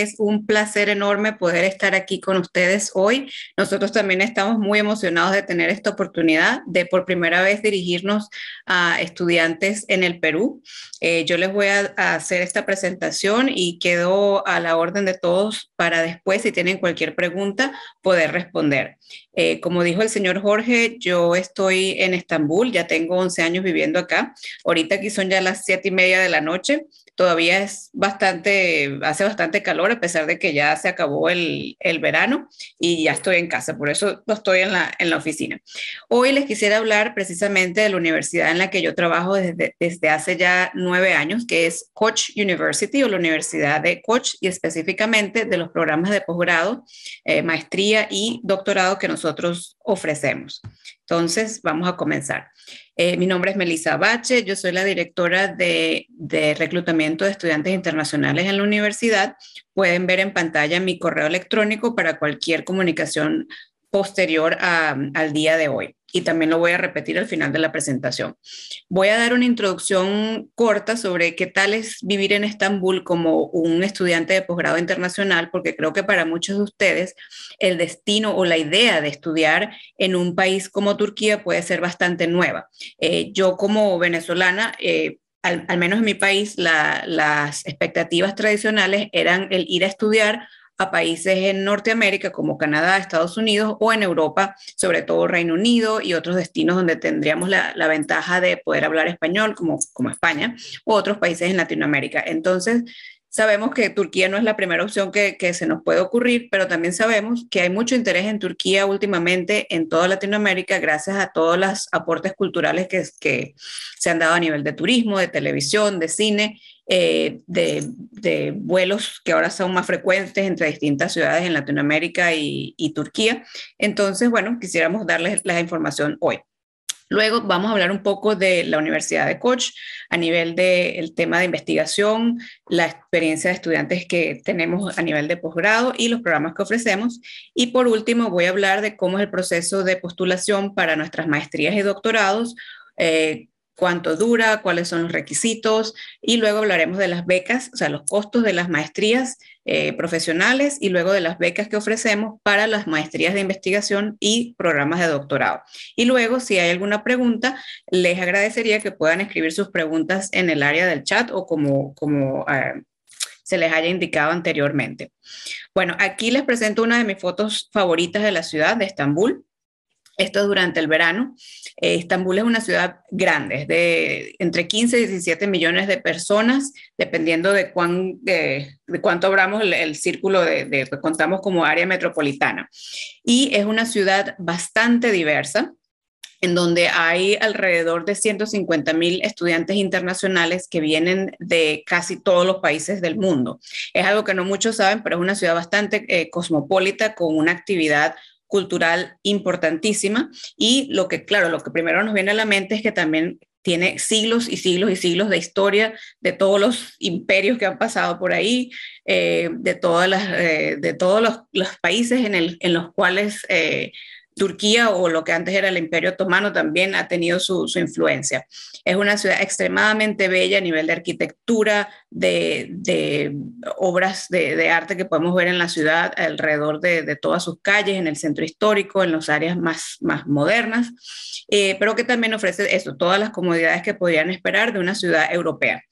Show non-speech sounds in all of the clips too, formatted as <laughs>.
es un placer enorme poder estar aquí con ustedes hoy. Nosotros también estamos muy emocionados de tener esta oportunidad de por primera vez dirigirnos a estudiantes en el Perú. Eh, yo les voy a, hacer esta presentación y quedo a la orden de todos para después, si tienen cualquier pregunta, poder responder. Eh, como dijo el señor Jorge, yo estoy en Estambul, ya tengo 11 años viviendo acá. Ahorita aquí son ya las 7 y media de la noche todavía es bastante, hace bastante calor a pesar de que ya se acabó el, verano y ya estoy en casa, por eso no estoy en la, en la, oficina. Hoy les quisiera hablar precisamente de la universidad en la que yo trabajo desde, hace ya nueve años, que es Coach University o la Universidad de Coach y específicamente de los programas de posgrado, eh, maestría y doctorado que nosotros ofrecemos. Entonces, vamos a comenzar. Eh, mi nombre es Melissa Bache, yo soy la directora de, reclutamiento de estudiantes internacionales en la universidad. Pueden ver en pantalla mi correo electrónico para cualquier comunicación posterior al día de hoy y también lo voy a repetir al final de la presentación. Voy a dar una introducción corta sobre qué tal es vivir en Estambul como un estudiante de posgrado internacional, porque creo que para muchos de ustedes el destino o la idea de estudiar en un país como Turquía puede ser bastante nueva. Eh, yo como venezolana... Eh, al, menos en mi país, las expectativas tradicionales eran el ir a estudiar a países en Norteamérica como Canadá, Estados Unidos o en Europa, sobre todo Reino Unido y otros destinos donde tendríamos la, ventaja de poder hablar español como, como España o otros países en Latinoamérica. Entonces, Sabemos que Turquía no es la primera opción que, se nos puede ocurrir, pero también sabemos que hay mucho interés en Turquía últimamente en toda Latinoamérica gracias a todos los aportes culturales que, que se han dado a nivel de turismo, de televisión, de cine, eh, de, vuelos que ahora son más frecuentes entre distintas ciudades en Latinoamérica y, y Turquía. Entonces, bueno, quisiéramos darles la información hoy. Luego vamos a hablar un poco de la Universidad de Koch a nivel del tema de investigación, la experiencia de estudiantes que tenemos a nivel de posgrado y los programas que ofrecemos. Y por último, voy a hablar de cómo es el proceso de postulación para nuestras maestrías y doctorados, eh, cuánto dura, cuáles son los requisitos y luego hablaremos de las becas, o sea, los costos de las maestrías eh, profesionales y luego de las becas que ofrecemos para las maestrías de investigación y programas de doctorado. Y luego, si hay alguna pregunta, les agradecería que puedan escribir sus preguntas en el área del chat o como, como eh, se les haya indicado anteriormente. Bueno, aquí les presento una de mis fotos favoritas de la ciudad de Estambul. Esto es durante el verano. Eh, Estambul es una ciudad grande, es de entre 15 y 17 millones de personas, dependiendo de, cuánto abramos el, círculo de, lo que contamos como área metropolitana. Y es una ciudad bastante diversa en donde hay alrededor de 150 mil estudiantes internacionales que vienen de casi todos los países del mundo. Es algo que no muchos saben, pero es una ciudad bastante eh, cosmopolita con una actividad cultural importantísima y lo que, claro, lo que primero nos viene a la mente es que también tiene siglos y siglos y siglos de historia de todos los imperios que han pasado por ahí, eh, de, todas eh, de todos los, países en, los cuales eh, Turquía o lo que antes era el Imperio Otomano también ha tenido su, influencia. Es una ciudad extremadamente bella a nivel de arquitectura, de, obras de, arte que podemos ver en la ciudad, alrededor de, todas sus calles, en el centro histórico, en las áreas más, modernas, eh, pero que también ofrece eso, todas las comodidades que podrían esperar de una ciudad europea.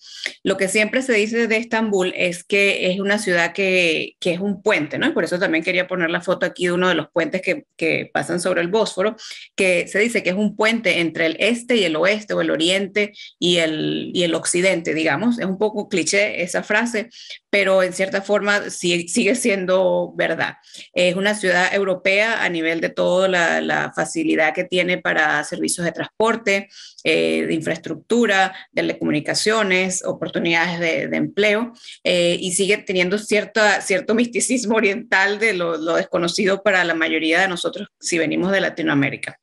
Lo que siempre se dice de Estambul es que es una ciudad que, es un puente, ¿no? por eso también quería poner la foto aquí de uno de los puentes que, pasan sobre el Bósforo, que se dice que es un puente entre el este y el oeste, o el oriente y el, el occidente, digamos. Es un poco cliché esa frase, pero en cierta forma sigue siendo verdad. Es una ciudad europea a nivel de toda la, facilidad que tiene para servicios de transporte, eh, de infraestructura, de telecomunicaciones oportunidades de, empleo, eh, y sigue teniendo cierto cierto misticismo oriental de lo desconocido para la mayoría de nosotros si venimos de Latinoamérica.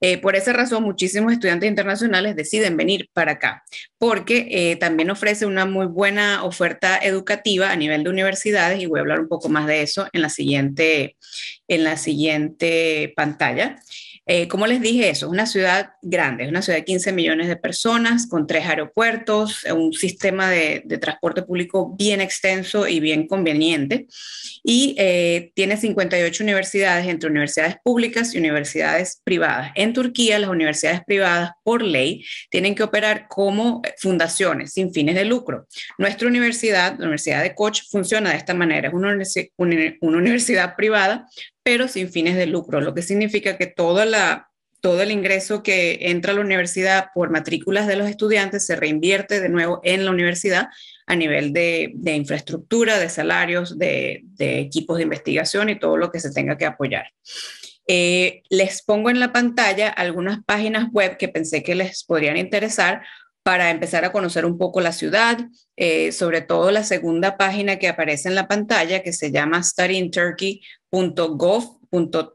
Eh, por esa razón, muchísimos estudiantes internacionales deciden venir para acá, porque eh, también ofrece una muy buena oferta educativa a nivel de universidades y voy a hablar un poco más de eso en la siguiente pantalla. Eh, como les dije, eso es una ciudad grande, es una ciudad de 15 millones de personas, con tres aeropuertos, un sistema de, transporte público bien extenso y bien conveniente, y eh, tiene 58 universidades entre universidades públicas y universidades privadas. En Turquía, las universidades privadas, por ley, tienen que operar como fundaciones sin fines de lucro. Nuestra universidad, la Universidad de Koch, funciona de esta manera, es una universidad privada pero sin fines de lucro, lo que significa que toda la, todo el ingreso que entra a la universidad por matrículas de los estudiantes se reinvierte de nuevo en la universidad a nivel de, infraestructura, de salarios, de, equipos de investigación y todo lo que se tenga que apoyar. Eh, les pongo en la pantalla algunas páginas web que pensé que les podrían interesar para empezar a conocer un poco la ciudad, eh, sobre todo la segunda página que aparece en la pantalla, que se llama in Turkey. .gov.tr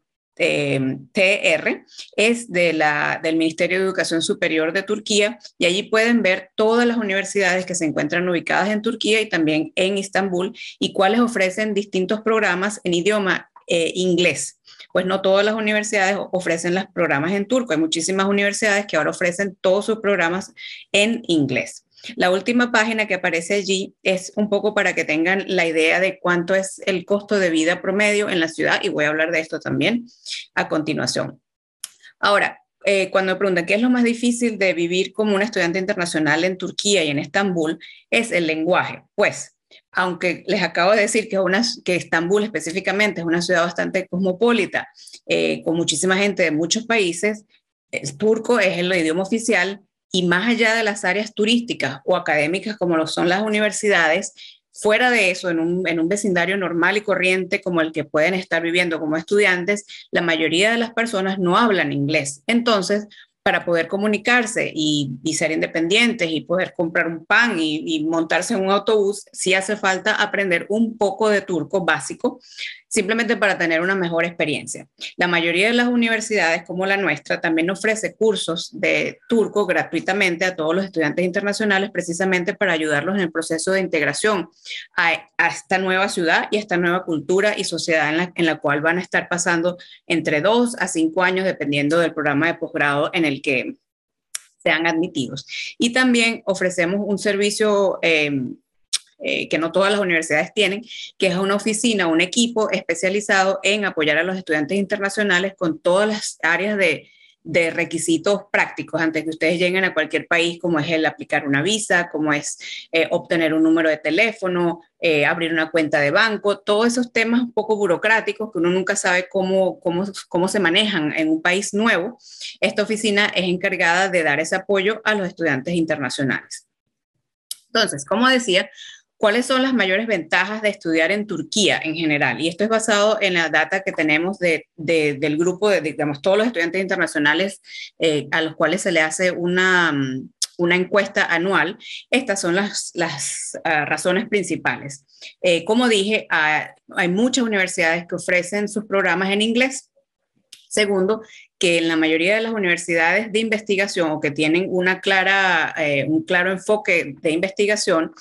es de la, del Ministerio de Educación Superior de Turquía y allí pueden ver todas las universidades que se encuentran ubicadas en Turquía y también en Estambul y cuáles ofrecen distintos programas en idioma eh, inglés. Pues no todas las universidades ofrecen los programas en turco, hay muchísimas universidades que ahora ofrecen todos sus programas en inglés. La última página que aparece allí es un poco para que tengan la idea de cuánto es el costo de vida promedio en la ciudad y voy a hablar de esto también a continuación. Ahora, eh, cuando me preguntan qué es lo más difícil de vivir como una estudiante internacional en Turquía y en Estambul, es el lenguaje. Pues aunque les acabo de decir que, Estambul específicamente es una ciudad bastante cosmopolita, eh, con muchísima gente de muchos países, el turco es el idioma oficial, y más allá de las áreas turísticas o académicas como lo son las universidades, fuera de eso, en un, vecindario normal y corriente como el que pueden estar viviendo como estudiantes, la mayoría de las personas no hablan inglés. Entonces, para poder comunicarse y, ser independientes y poder comprar un pan y, y montarse en un autobús, sí hace falta aprender un poco de turco básico simplemente para tener una mejor experiencia. La mayoría de las universidades, como la nuestra, también ofrece cursos de turco gratuitamente a todos los estudiantes internacionales, precisamente para ayudarlos en el proceso de integración a, esta nueva ciudad y a esta nueva cultura y sociedad en la, en la cual van a estar pasando entre dos a cinco años, dependiendo del programa de posgrado en el que sean admitidos. Y también ofrecemos un servicio eh, eh, que no todas las universidades tienen, que es una oficina, un equipo especializado en apoyar a los estudiantes internacionales con todas las áreas de, requisitos prácticos antes que ustedes lleguen a cualquier país, como es el aplicar una visa, como es eh, obtener un número de teléfono, eh, abrir una cuenta de banco, todos esos temas un poco burocráticos que uno nunca sabe cómo, cómo, cómo se manejan en un país nuevo. Esta oficina es encargada de dar ese apoyo a los estudiantes internacionales. Entonces, como decía, ¿Cuáles son las mayores ventajas de estudiar en Turquía en general? Y esto es basado en la data que tenemos del grupo de, digamos, todos los estudiantes internacionales eh, a los cuales se le hace una, mm, una encuesta anual. Estas son las, las ah, razones principales. Eh, como dije, ah, hay muchas universidades que ofrecen sus programas en inglés. Segundo, que en la mayoría de las universidades de investigación o que tienen una clara, eh, un claro enfoque de investigación,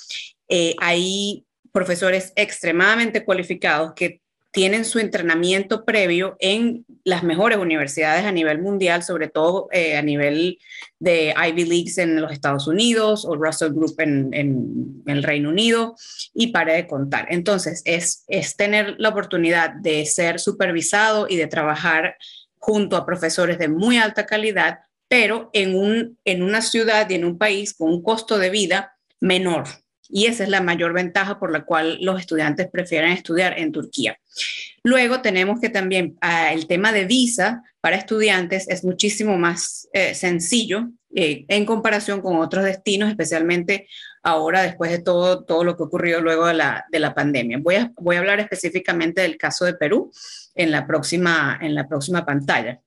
eh, hay profesores extremadamente cualificados que tienen su entrenamiento previo en las mejores universidades a nivel mundial, sobre todo eh, a nivel de Ivy Leagues en los Estados Unidos o Russell Group en, el Reino Unido y para de contar. Entonces, es, tener la oportunidad de ser supervisado y de trabajar junto a profesores de muy alta calidad, pero en, en una ciudad y en un país con un costo de vida menor, y esa es la mayor ventaja por la cual los estudiantes prefieren estudiar en Turquía. Luego tenemos que también ah, el tema de visa para estudiantes es muchísimo más eh, sencillo eh, en comparación con otros destinos, especialmente ahora después de todo, todo lo que ocurrió luego de la, pandemia. Voy a, voy a hablar específicamente del caso de Perú en la próxima, en la próxima pantalla.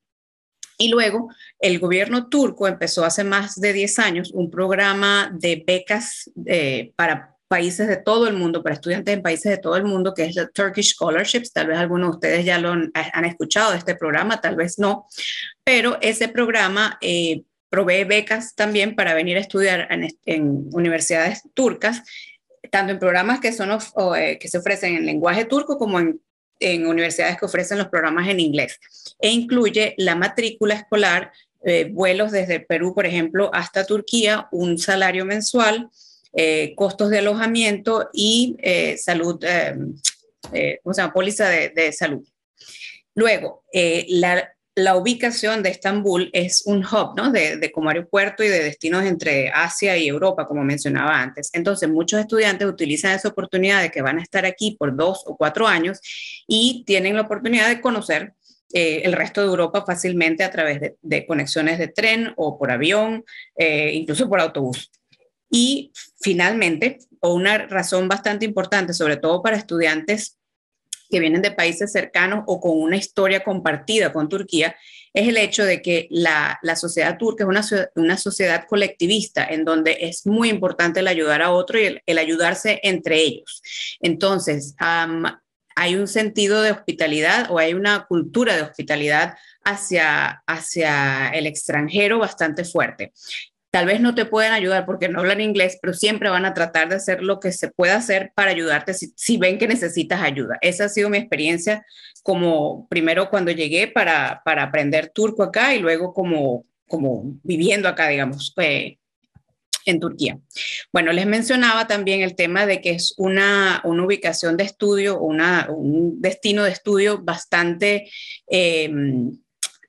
Y luego el gobierno turco empezó hace más de 10 años un programa de becas eh, para países de todo el mundo, para estudiantes en países de todo el mundo, que es la Turkish Scholarships. Tal vez algunos de ustedes ya lo han, escuchado de este programa, tal vez no, pero ese programa eh, provee becas también para venir a estudiar en, universidades turcas tanto en programas que, son eh, que se ofrecen en lenguaje turco como en en universidades que ofrecen los programas en inglés e incluye la matrícula escolar, eh, vuelos desde Perú, por ejemplo, hasta Turquía, un salario mensual, eh, costos de alojamiento y eh, salud, ¿cómo se llama? Póliza de, de salud. Luego, la la ubicación de Estambul es un hub, ¿no? De, como aeropuerto y de destinos entre Asia y Europa, como mencionaba antes. Entonces, muchos estudiantes utilizan esa oportunidad de que van a estar aquí por dos o cuatro años y tienen la oportunidad de conocer eh, el resto de Europa fácilmente a través de, conexiones de tren o por avión, eh, incluso por autobús. Y finalmente, o una razón bastante importante, sobre todo para estudiantes que vienen de países cercanos o con una historia compartida con Turquía, es el hecho de que la, sociedad turca es una, sociedad colectivista en donde es muy importante el ayudar a otro y el, ayudarse entre ellos. Entonces, hay un sentido de hospitalidad o hay una cultura de hospitalidad hacia, hacia el extranjero bastante fuerte. Tal vez no te puedan ayudar porque no hablan inglés, pero siempre van a tratar de hacer lo que se pueda hacer para ayudarte si, ven que necesitas ayuda. Esa ha sido mi experiencia como primero cuando llegué para, aprender turco acá y luego como, como viviendo acá, digamos, eh, en Turquía. Bueno, les mencionaba también el tema de que es una, ubicación de estudio, un destino de estudio bastante... Eh,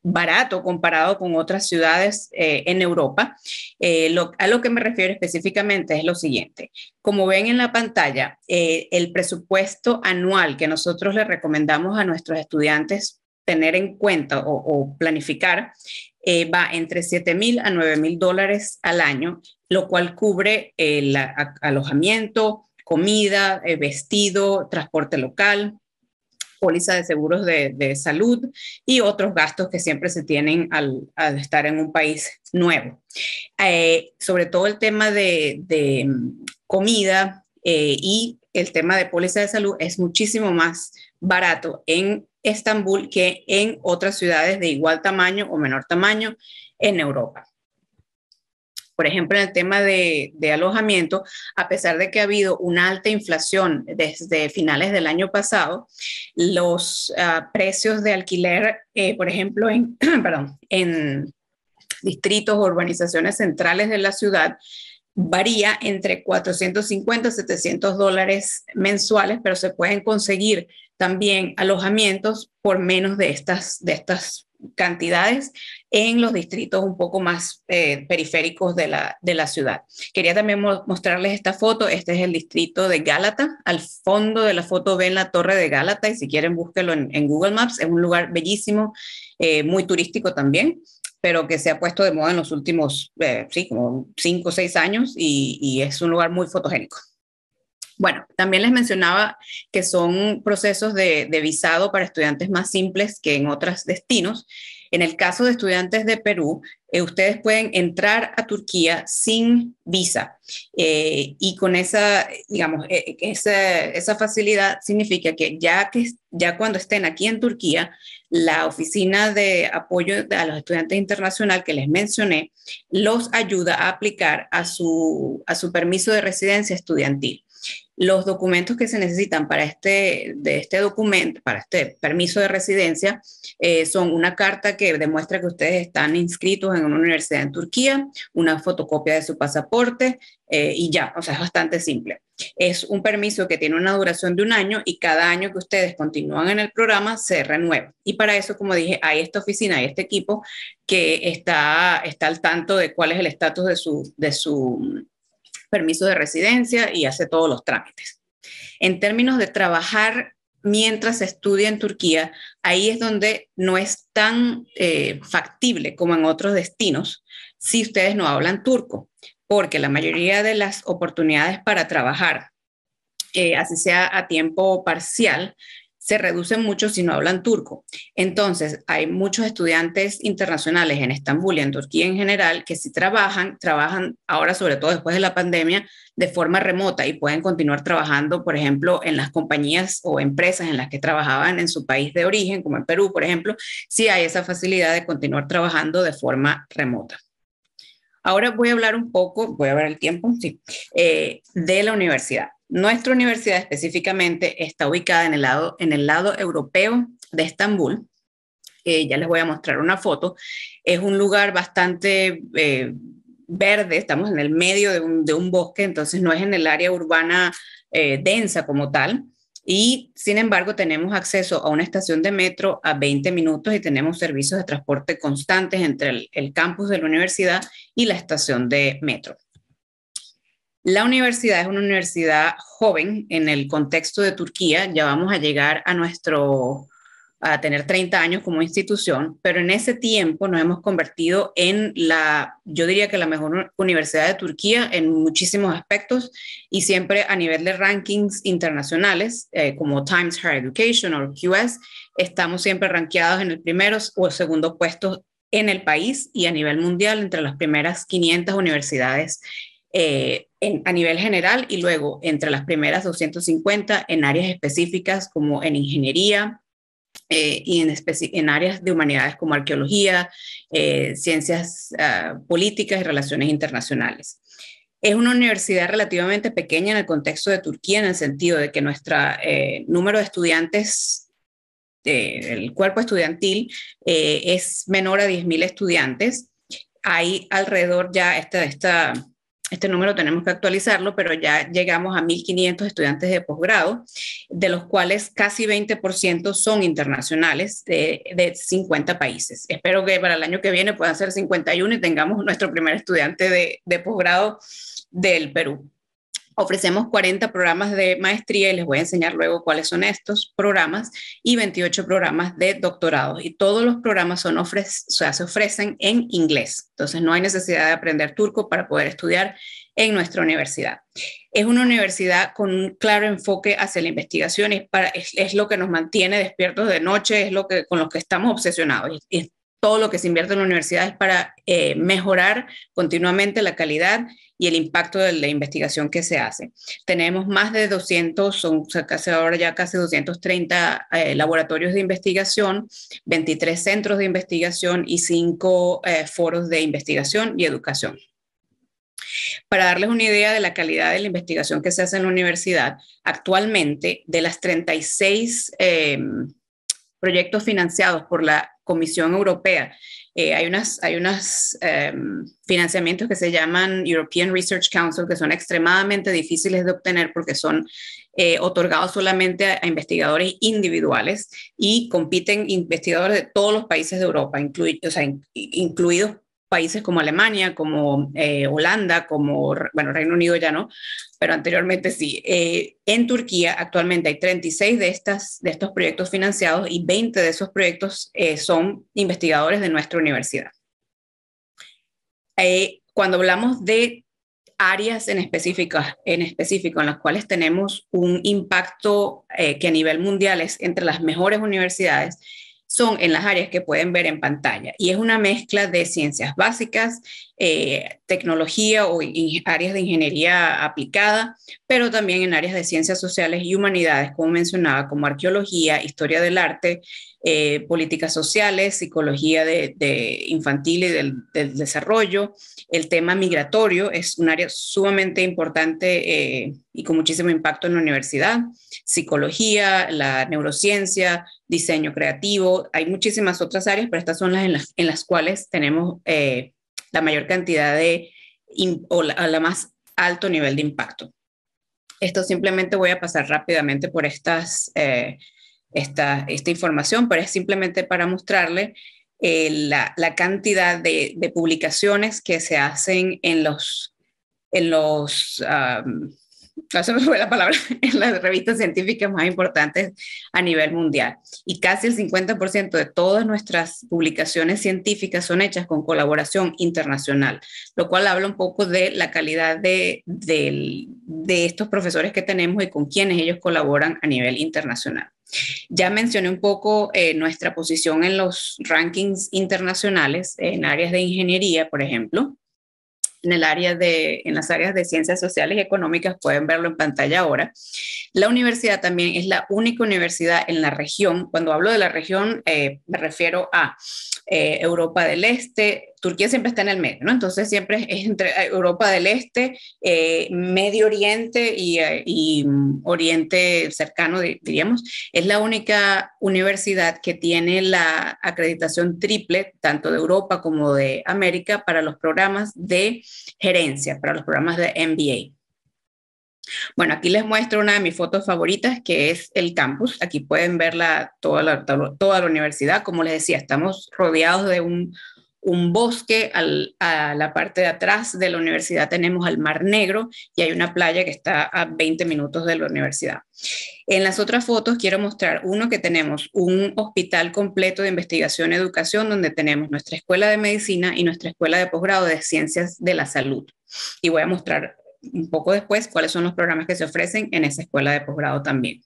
barato comparado con otras ciudades eh, en Europa. Eh, a lo que me refiero específicamente es lo siguiente. Como ven en la pantalla, eh, el presupuesto anual que nosotros le recomendamos a nuestros estudiantes tener en cuenta o, o planificar va entre 7 mil a 9 mil dólares al año, lo cual cubre el alojamiento, comida, vestido, transporte local, póliza de seguros de, salud y otros gastos que siempre se tienen al, estar en un país nuevo. Eh, sobre todo el tema de, mm, comida eh, y el tema de póliza de salud es muchísimo más barato en Estambul que en otras ciudades de igual tamaño o menor tamaño en Europa. Por ejemplo, en el tema de, alojamiento, a pesar de que ha habido una alta inflación desde finales del año pasado, los ah, precios de alquiler, eh, por ejemplo, en, <clears throat> en distritos o urbanizaciones centrales de la ciudad, varía entre 450 y 700 dólares mensuales, pero se pueden conseguir también alojamientos por menos de estas, de estas cantidades en los distritos un poco más eh, periféricos de la, de la ciudad. Quería también mostrarles esta foto. Este es el distrito de Gálata. Al fondo de la foto ven la torre de Gálata y si quieren búsquelo en, Google Maps. Es un lugar bellísimo, eh, muy turístico también pero que se ha puesto de moda en los últimos, eh, cinco o seis años y es un lugar muy fotogénico. Bueno, también les mencionaba que son procesos de, visado para estudiantes más simples que en otros destinos. En el caso de estudiantes de Perú, eh, ustedes pueden entrar a Turquía sin visa eh, y con esa, digamos, eh, esa, esa, facilidad significa que ya, que ya cuando estén aquí en Turquía, la oficina de apoyo a los estudiantes internacional que les mencioné los ayuda a aplicar a su, a su permiso de residencia estudiantil. Los documentos que se necesitan para este, de este documento, para este permiso de residencia, eh, son una carta que demuestra que ustedes están inscritos en una universidad en Turquía, una fotocopia de su pasaporte eh, y ya, o sea, es bastante simple. Es un permiso que tiene una duración de un año y cada año que ustedes continúan en el programa se renueva. Y para eso, como dije, hay esta oficina, hay este equipo que está, está al tanto de cuál es el estatus de su, de su permiso de residencia y hace todos los trámites. En términos de trabajar mientras estudia en Turquía, ahí es donde no es tan eh, factible como en otros destinos si ustedes no hablan turco, porque la mayoría de las oportunidades para trabajar, eh, así sea a tiempo parcial, se reducen mucho si no hablan turco. Entonces, hay muchos estudiantes internacionales en Estambul y en Turquía en general que si trabajan, trabajan ahora, sobre todo después de la pandemia, de forma remota y pueden continuar trabajando, por ejemplo, en las compañías o empresas en las que trabajaban en su país de origen, como en Perú, por ejemplo, si hay esa facilidad de continuar trabajando de forma remota. Ahora voy a hablar un poco, voy a ver el tiempo, sí, eh, de la universidad. Nuestra universidad específicamente está ubicada en el lado, en el lado europeo de Estambul. Eh, ya les voy a mostrar una foto. Es un lugar bastante eh, verde, estamos en el medio de un, bosque, entonces no es en el área urbana eh, densa como tal. Y sin embargo, tenemos acceso a una estación de metro a 20 minutos y tenemos servicios de transporte constantes entre el campus de la universidad y la estación de metro. La universidad es una universidad joven en el contexto de Turquía, ya vamos a llegar a nuestro a tener 30 años como institución, pero en ese tiempo nos hemos convertido en la, yo diría que la mejor universidad de Turquía en muchísimos aspectos y siempre a nivel de rankings internacionales eh, como Times Higher Education o QS, estamos siempre rankeados en el primero o segundo puesto en el país y a nivel mundial entre las primeras 500 universidades eh, en, a nivel general y luego entre las primeras 250 en áreas específicas como en ingeniería eh, y en, en, áreas de humanidades como arqueología, eh, ciencias ah, políticas y relaciones internacionales. Es una universidad relativamente pequeña en el contexto de Turquía, en el sentido de que nuestro número de estudiantes, el cuerpo estudiantil, es menor a 10.000 estudiantes. Hay alrededor ya de esta este número tenemos que actualizarlo, pero ya llegamos a 1.500 estudiantes de posgrado, de los cuales casi 20% son internacionales de, 50 países. Espero que para el año que viene puedan ser 51 y tengamos nuestro primer estudiante de posgrado del Perú. Ofrecemos 40 programas de maestría y les voy a enseñar luego cuáles son estos programas y 28 programas de doctorado. Y todos los programas son o sea, se ofrecen en inglés. Entonces no hay necesidad de aprender turco para poder estudiar en nuestra universidad. Es una universidad con un claro enfoque hacia la investigación, es, es, lo que nos mantiene despiertos de noche, es lo que, con lo que estamos obsesionados todo lo que se invierte en la universidad es para eh, mejorar continuamente la calidad y el impacto de la investigación que se hace. Tenemos más de 200, son casi ahora ya casi 230 eh, laboratorios de investigación, 23 centros de investigación y 5 eh, foros de investigación y educación. Para darles una idea de la calidad de la investigación que se hace en la universidad, actualmente de las 36 em, proyectos financiados por la Comisión Europea. Eh, hay unos hay em, financiamientos que se llaman European Research Council que son extremadamente difíciles de obtener porque son eh, otorgados solamente a, investigadores individuales y compiten investigadores de todos los países de Europa, incluidos incluidos países como Alemania, como eh, Holanda, como, bueno, Reino Unido ya no, pero anteriormente sí. Eh, en Turquía actualmente hay 36 de, estas, de estos proyectos financiados y 20 de esos proyectos eh, son investigadores de nuestra universidad. cuando hablamos de áreas en, específicas, en específico en las cuales tenemos un impacto que a nivel mundial es entre las mejores universidades, son en las áreas que pueden ver en pantalla y es una mezcla de ciencias básicas, eh, tecnología o áreas de ingeniería aplicada, pero también en áreas de ciencias sociales y humanidades, como mencionaba, como arqueología, historia del arte, eh, políticas sociales, psicología de, infantil y del, desarrollo. El tema migratorio es un área sumamente importante eh, y con muchísimo impacto en la universidad. Psicología, la neurociencia, diseño creativo. Hay muchísimas otras áreas, pero estas son las en las, en las cuales tenemos eh, la mayor cantidad de, o la, más alto nivel de impacto. Esto simplemente voy a pasar rápidamente por estas eh, esta, esta información, pero es simplemente para mostrarle eh, la, la, cantidad de, de, publicaciones que se hacen en los, en los, me fue la palabra, <laughs> en las revistas científicas más importantes a nivel mundial. Y casi el 50% de todas nuestras publicaciones científicas son hechas con colaboración internacional, lo cual habla un poco de la calidad de, de estos profesores que tenemos y con quienes ellos colaboran a nivel internacional. Ya mencioné un poco eh, nuestra posición en los rankings internacionales en áreas de ingeniería, por ejemplo. En, el área en las áreas de ciencias sociales y económicas pueden verlo en pantalla ahora. La universidad también es la única universidad en la región. Cuando hablo de la región, eh, me refiero a eh, Europa del Este. Turquía siempre está en el medio, ¿no? Entonces siempre es entre eh, Europa del Este, Medio Oriente y, mm, Oriente cercano, diríamos. Es la única universidad que tiene la acreditación triple, tanto de Europa como de América, para los programas de gerencia, para los programas de MBA. Bueno, aquí les muestro una de mis fotos favoritas, que es el campus. Aquí pueden verla toda la, toda la universidad. Como les decía, estamos rodeados de un, bosque. a la parte de atrás de la universidad tenemos al Mar Negro y hay una playa que está a 20 minutos de la universidad. En las otras fotos quiero mostrar uno que tenemos un hospital completo de investigación y educación donde tenemos nuestra escuela de medicina y nuestra escuela de posgrado de ciencias de la salud. Y voy a mostrar un poco después cuáles son los programas que se ofrecen en esa escuela de posgrado también.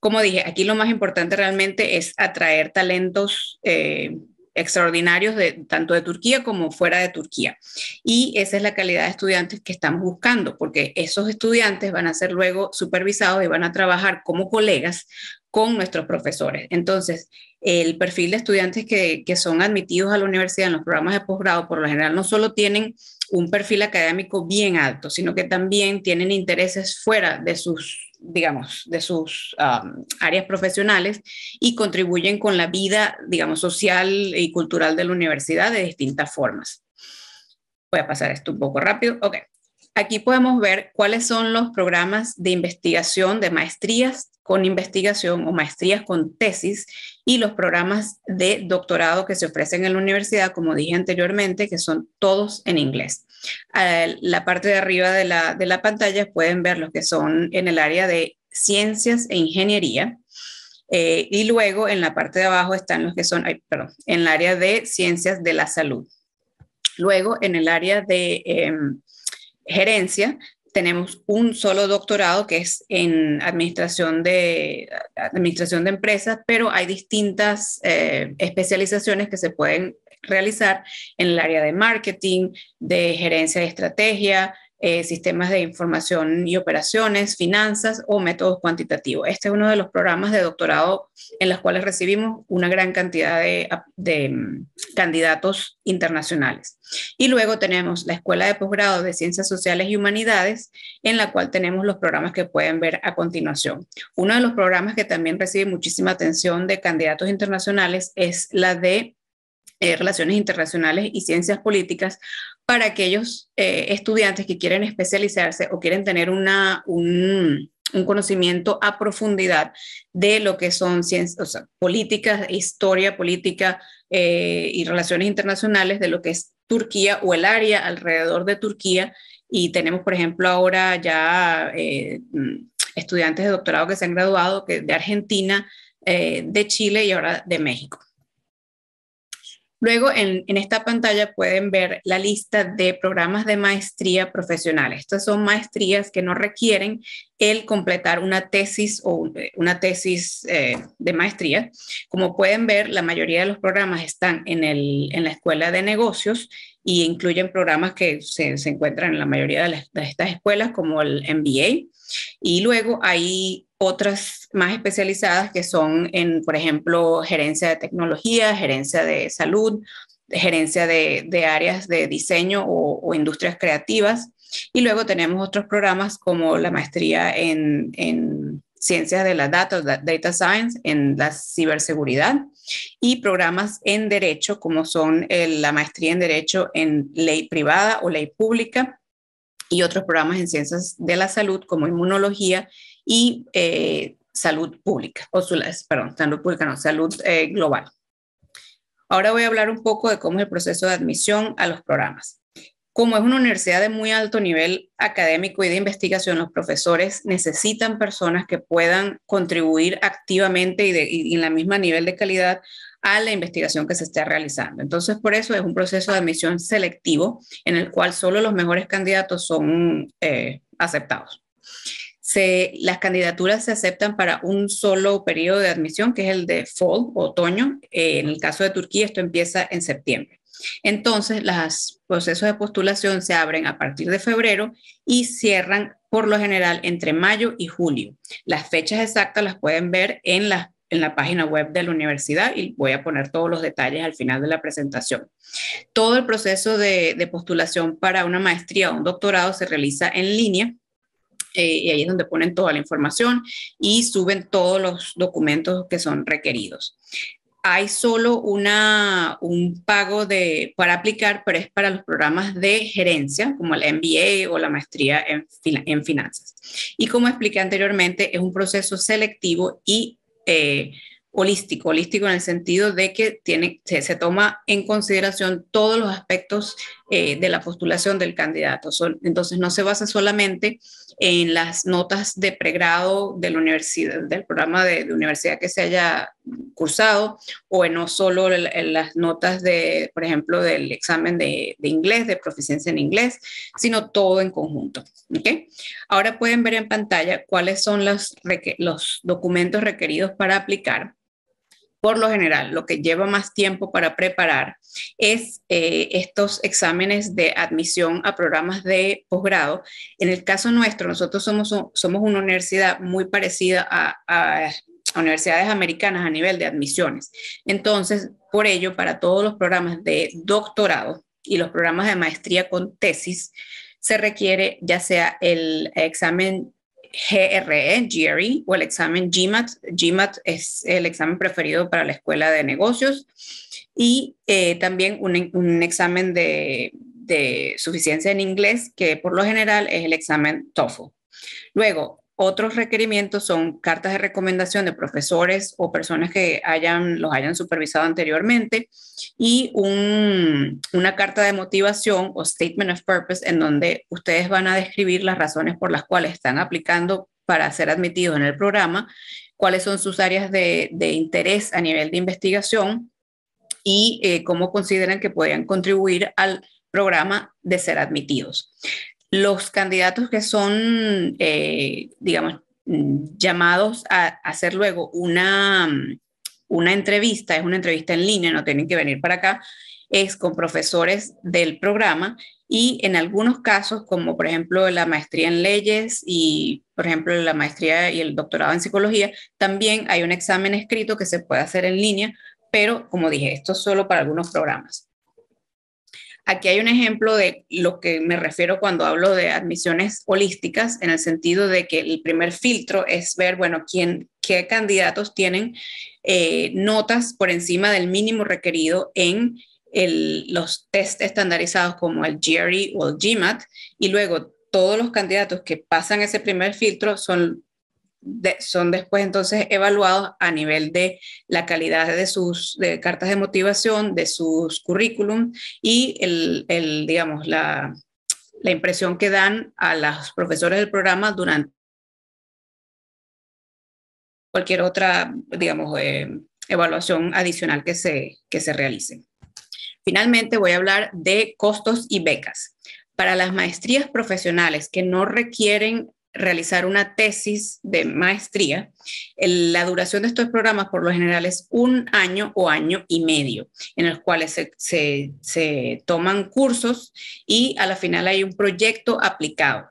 Como dije, aquí lo más importante realmente es atraer talentos eh, extraordinarios de, tanto de Turquía como fuera de Turquía. Y esa es la calidad de estudiantes que estamos buscando, porque esos estudiantes van a ser luego supervisados y van a trabajar como colegas con nuestros profesores. Entonces, el perfil de estudiantes que, son admitidos a la universidad en los programas de posgrado, por lo general, no solo tienen un perfil académico bien alto, sino que también tienen intereses fuera de sus, digamos, de sus um, áreas profesionales y contribuyen con la vida, digamos, social y cultural de la universidad de distintas formas. Voy a pasar esto un poco rápido. Ok. Aquí podemos ver cuáles son los programas de investigación de maestrías con investigación o maestrías con tesis y los programas de doctorado que se ofrecen en la universidad, como dije anteriormente, que son todos en inglés. la parte de arriba de la, de la pantalla pueden ver los que son en el área de ciencias e ingeniería. Eh, y luego en la parte de abajo están los que son, ay, perdón, en el área de ciencias de la salud. Luego en el área de em, gerencia tenemos un solo doctorado que es en administración de, empresas, pero hay distintas eh, especializaciones que se pueden realizar en el área de marketing, de gerencia de estrategia, eh, sistemas de información y operaciones, finanzas o métodos cuantitativos. Este es uno de los programas de doctorado en los cuales recibimos una gran cantidad de, mm, candidatos internacionales. Y luego tenemos la Escuela de Posgrado de Ciencias Sociales y Humanidades, en la cual tenemos los programas que pueden ver a continuación. Uno de los programas que también recibe muchísima atención de candidatos internacionales es la de eh, relaciones internacionales y ciencias políticas, para aquellos eh, estudiantes que quieren especializarse o quieren tener un, conocimiento a profundidad de lo que son ciencias, políticas, historia política eh, y relaciones internacionales de lo que es Turquía o el área alrededor de Turquía. Y tenemos, por ejemplo, ahora ya eh, estudiantes de doctorado que se han graduado de Argentina, de Chile y ahora de México. Luego en, esta pantalla pueden ver la lista de programas de maestría profesional. Estas son maestrías que no requieren el completar una tesis o eh, una tesis eh, de maestría. Como pueden ver, la mayoría de los programas están en, la escuela de negocios y incluyen programas que se, encuentran en la mayoría de estas escuelas como el MBA, y luego hay otras más especializadas que son en, por ejemplo, gerencia de tecnología, gerencia de salud, gerencia de, áreas de diseño o, industrias creativas. Y luego tenemos otros programas como la maestría en, ciencias de la data, data science, en la ciberseguridad y programas en derecho como son eh, la maestría en derecho en ley privada o ley pública y otros programas en ciencias de la salud como inmunología y eh, salud pública, o perdón, salud pública, no, salud eh, global. Ahora voy a hablar un poco de cómo es el proceso de admisión a los programas. Como es una universidad de muy alto nivel académico y de investigación, los profesores necesitan personas que puedan contribuir activamente y, en la misma nivel de calidad la investigación que se esté realizando. Entonces, por eso es un proceso de admisión selectivo en el cual solo los mejores candidatos son eh, aceptados. las candidaturas se aceptan para un solo periodo de admisión, que es el de fall, otoño. Eh, en el caso de Turquía, esto empieza en septiembre. Entonces, los procesos de postulación se abren a partir de febrero y cierran por lo general entre mayo y julio. Las fechas exactas las pueden ver en las en la página web de la universidad y voy a poner todos los detalles al final de la presentación. Todo el proceso de, postulación para una maestría o un doctorado se realiza en línea. Eh, y ahí es donde ponen toda la información y suben todos los documentos que son requeridos hay solo una, un pago de, para aplicar, pero es para los programas de gerencia, como el MBA o la maestría en, en finanzas. Y como expliqué anteriormente, es un proceso selectivo y eh, holístico, holístico en el sentido de que tiene, se, toma en consideración todos los aspectos eh, de la postulación del candidato. entonces, no se basa solamente en las notas de pregrado de la universidad, del programa de, universidad que se haya cursado, o en no solo en las notas de, por ejemplo, del examen de, inglés, de proficiencia en inglés, sino todo en conjunto. ¿okay? Ahora pueden ver en pantalla cuáles son los documentos requeridos para aplicar por lo general, lo que lleva más tiempo para preparar es eh, estos exámenes de admisión a programas de posgrado. En el caso nuestro, nosotros somos, somos una universidad muy parecida a, a universidades americanas a nivel de admisiones. Entonces, por ello, para todos los programas de doctorado y los programas de maestría con tesis, se requiere ya sea el examen GRE, GRE o el examen GMAT. GMAT es el examen preferido para la escuela de negocios y eh, también un, examen de, de, suficiencia en inglés que por lo general es el examen TOEFL. Luego, otros requerimientos son cartas de recomendación de profesores o personas que hayan, los hayan supervisado anteriormente y una carta de motivación o statement of purpose en donde ustedes van a describir las razones por las cuales están aplicando para ser admitidos en el programa, cuáles son sus áreas de, interés a nivel de investigación y eh, cómo consideran que podrían contribuir al programa de ser admitidos. Los candidatos que son, eh, digamos, mm, llamados a hacer luego una, mm, una entrevista, es una entrevista en línea, no tienen que venir para acá, es con profesores del programa y en algunos casos, como por ejemplo la maestría en leyes y por ejemplo la maestría y el doctorado en psicología, también hay un examen escrito que se puede hacer en línea, pero como dije, esto es solo para algunos programas. Aquí hay un ejemplo de lo que me refiero cuando hablo de admisiones holísticas, en el sentido de que el primer filtro es ver, bueno, quién, qué candidatos tienen eh, notas por encima del mínimo requerido en los test estandarizados como el GRE o el GMAT, y luego todos los candidatos que pasan ese primer filtro son son después entonces evaluados a nivel de la calidad de sus cartas de motivación, de sus currículum y el, digamos, la, la impresión que dan a los profesores del programa durante cualquier otra, digamos, eh, evaluación adicional que se, que se realice. Finalmente, voy a hablar de costos y becas. Para las maestrías profesionales que no requieren realizar una tesis de maestría, la duración de estos programas por lo general es un año o año y medio, en los cuales se, toman cursos y a la final hay un proyecto aplicado.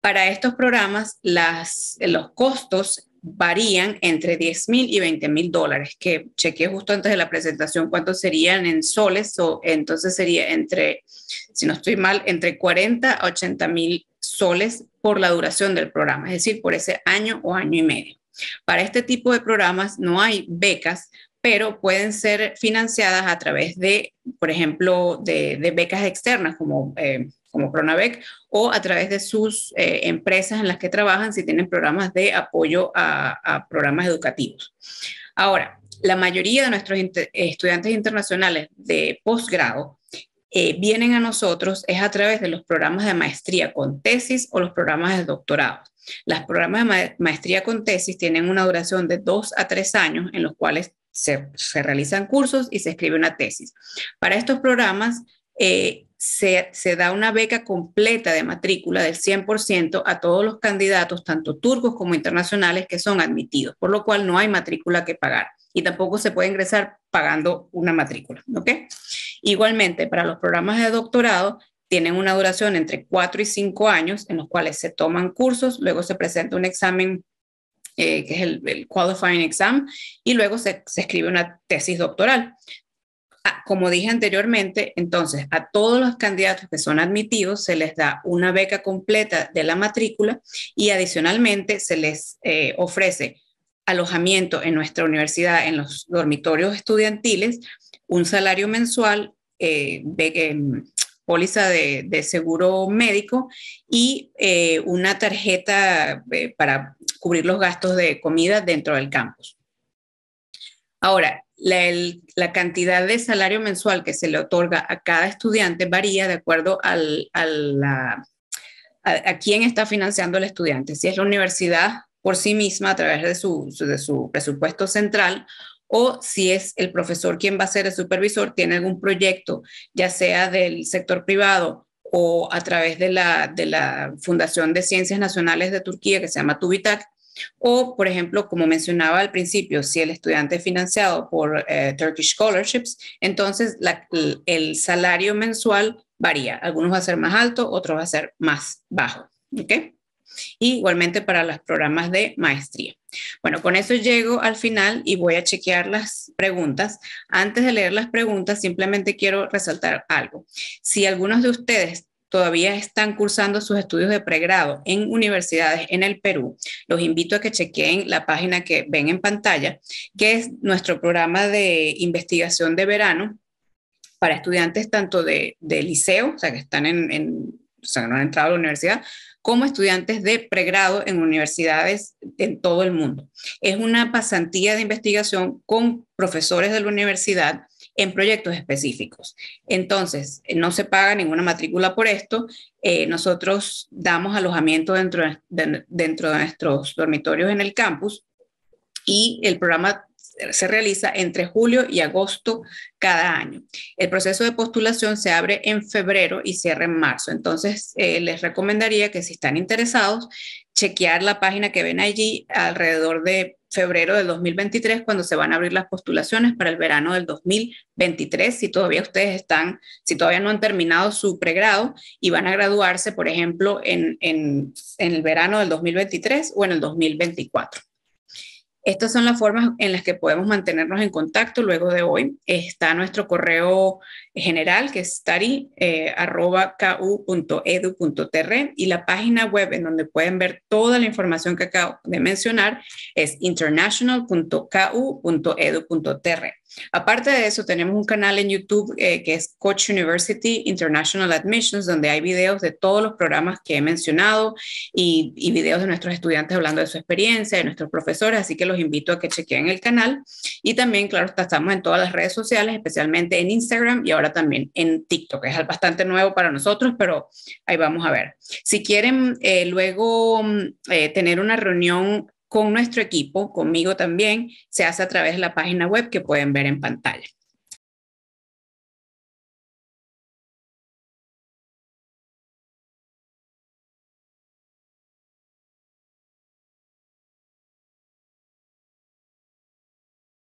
Para estos programas, las, los costos varían entre 10 mil y 20 mil dólares, que chequeé justo antes de la presentación cuánto serían en soles, o entonces sería entre, si no estoy mal, entre 40 a 80 mil soles por la duración del programa, es decir, por ese año o año y medio. Para este tipo de programas no hay becas, pero pueden ser financiadas a través de, por ejemplo, de, becas externas como, eh, como Pronabec o a través de sus eh, empresas en las que trabajan si tienen programas de apoyo a, programas educativos. Ahora, la mayoría de nuestros estudiantes internacionales de posgrado eh, vienen a nosotros es a través de los programas de maestría con tesis o los programas de doctorado. Los programas de maestría con tesis tienen una duración de dos a tres años en los cuales se, realizan cursos y se escribe una tesis. Para estos programas, eh, se, se, da una beca completa de matrícula del 100% a todos los candidatos, tanto turcos como internacionales, que son admitidos, por lo cual no hay matrícula que pagar y tampoco se puede ingresar pagando una matrícula. ¿ok? Igualmente, para los programas de doctorado, tienen una duración entre 4 y 5 años en los cuales se toman cursos, luego se presenta un examen eh, que es el, qualifying exam, y luego se, se escribe una tesis doctoral. Ah, como dije anteriormente, entonces a todos los candidatos que son admitidos se les da una beca completa de la matrícula y adicionalmente se les eh, ofrece alojamiento en nuestra universidad en los dormitorios estudiantiles, un salario mensual eh, de, em, póliza de, seguro médico y eh, una tarjeta eh, para cubrir los gastos de comida dentro del campus. Ahora, la, cantidad de salario mensual que se le otorga a cada estudiante varía de acuerdo a, quién está financiando el estudiante, si es la universidad por sí misma a través de su presupuesto central o si es el profesor quien va a ser el supervisor, tiene algún proyecto, ya sea del sector privado o a través de la, Fundación de Ciencias Nacionales de Turquía, que se llama Tubitac, o, por ejemplo, como mencionaba al principio, si el estudiante es financiado por eh, Turkish Scholarships, entonces el, salario mensual varía. Algunos va a ser más alto, otros va a ser más bajo. ¿okay? igualmente para los programas de maestría. Bueno, con eso llego al final y voy a chequear las preguntas. Antes de leer las preguntas, simplemente quiero resaltar algo. Si algunos de ustedes todavía están cursando sus estudios de pregrado en universidades en el Perú, los invito a que chequeen la página que ven en pantalla, que es nuestro programa de investigación de verano para estudiantes tanto de, liceo, o sea, que están en, o sea, no han entrado a la universidad, como estudiantes de pregrado en universidades en todo el mundo. Es una pasantía de investigación con profesores de la universidad en proyectos específicos. Entonces, no se paga ninguna matrícula por esto. Eh, nosotros damos alojamiento dentro dentro de nuestros dormitorios en el campus y el programa se realiza entre julio y agosto cada año. El proceso de postulación se abre en febrero y cierra en marzo. Entonces, eh, les recomendaría que si están interesados, chequear la página que ven allí alrededor de febrero del 2023, cuando se van a abrir las postulaciones para el verano del 2023, si todavía ustedes están, si todavía no han terminado su pregrado y van a graduarse, por ejemplo, en el verano del 2023 o en el 2024. Estas son las formas en las que podemos mantenernos en contacto luego de hoy. Está nuestro correo general que es tari.ku.edu.tr eh, y la página web en donde pueden ver toda la información que acabo de mencionar es international.ku.edu.tr. Aparte de eso, tenemos un canal en YouTube eh, que es Coach University International Admissions, donde hay videos de todos los programas que he mencionado y, videos de nuestros estudiantes hablando de su experiencia, de nuestros profesores, así que los invito a que chequeen el canal. Y también, claro, estamos en todas las redes sociales, especialmente en Instagram y ahora también en TikTok, que es bastante nuevo para nosotros, pero ahí vamos a ver. Si quieren eh, luego mm, eh, tener una reunión con nuestro equipo, conmigo también, se hace a través de la página web que pueden ver en pantalla.